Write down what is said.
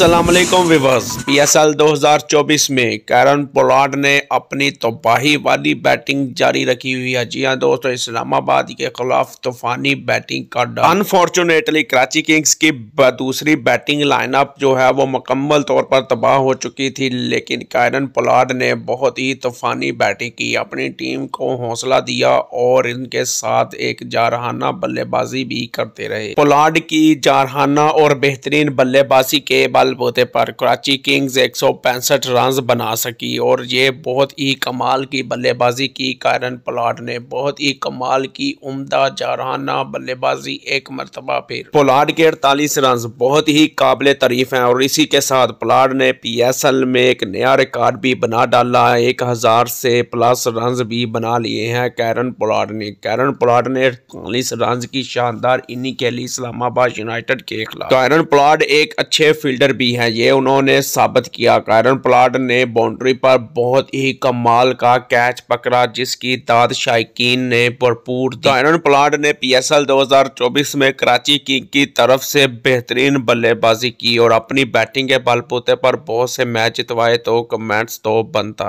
Aslam weavers हजार 2024 में Karen Pollard ने अपनी तबाही वाली बैटिंग जारी रखी हुई है जी हाँ दोस्तों इस्लामाबाद के खिलाफ तूफानी बैटिंग का डर अनफॉर्चुनेटली कराची किंग्स की दूसरी बैटिंग लाइनअप जो है वो मुकम्मल तौर पर तबाह हो चुकी थी लेकिन कैरन पोलार्ड ने बहुत ही तूफानी बैटिंग की अपनी टीम को हौसला दिया और इनके साथ एक जारहाना बल्लेबाजी भी करते रहे पोलार्ड की जारहाना और बेहतरीन बल्लेबाजी के बल बलबूते पर कराची किंग्स एक रन बना सकी और ये बहुत ही कमाल की बल्लेबाजी की कारण पोलार्ड ने बहुत ही कमाल की उम्दा जाराना बल्लेबाजी एक मरतबा फिर पोलार्ड के अड़तालीस रन बहुत ही काबिल तारीफ हैं और इसी के साथ पोलार्ड ने पी एस एल में एक नया रिकॉर्ड भी बना डाला है एक हज़ार से प्लस रन भी बना लिए हैं कैरन पोलार्ड ने कैरन पोलार्ड ने अड़तालीस रन की शानदार इनिंग खेली इस्लामाबाद यूनाइटेड के खिलाफ कैरन पोलार्ड एक अच्छे फील्डर भी हैं ये उन्होंने साबित किया कारण प्लाट ने बाउंड्री पर बहुत ही कमाल का कैच पकड़ा जिसकी दाद शाइकीन ने भरपूर कायरन प्लाट ने पीएसएल 2024 में कराची किंग की तरफ से बेहतरीन बल्लेबाजी की और अपनी बैटिंग के बलबूते पर बहुत से मैच जितवाए तो कमेंट्स तो बनता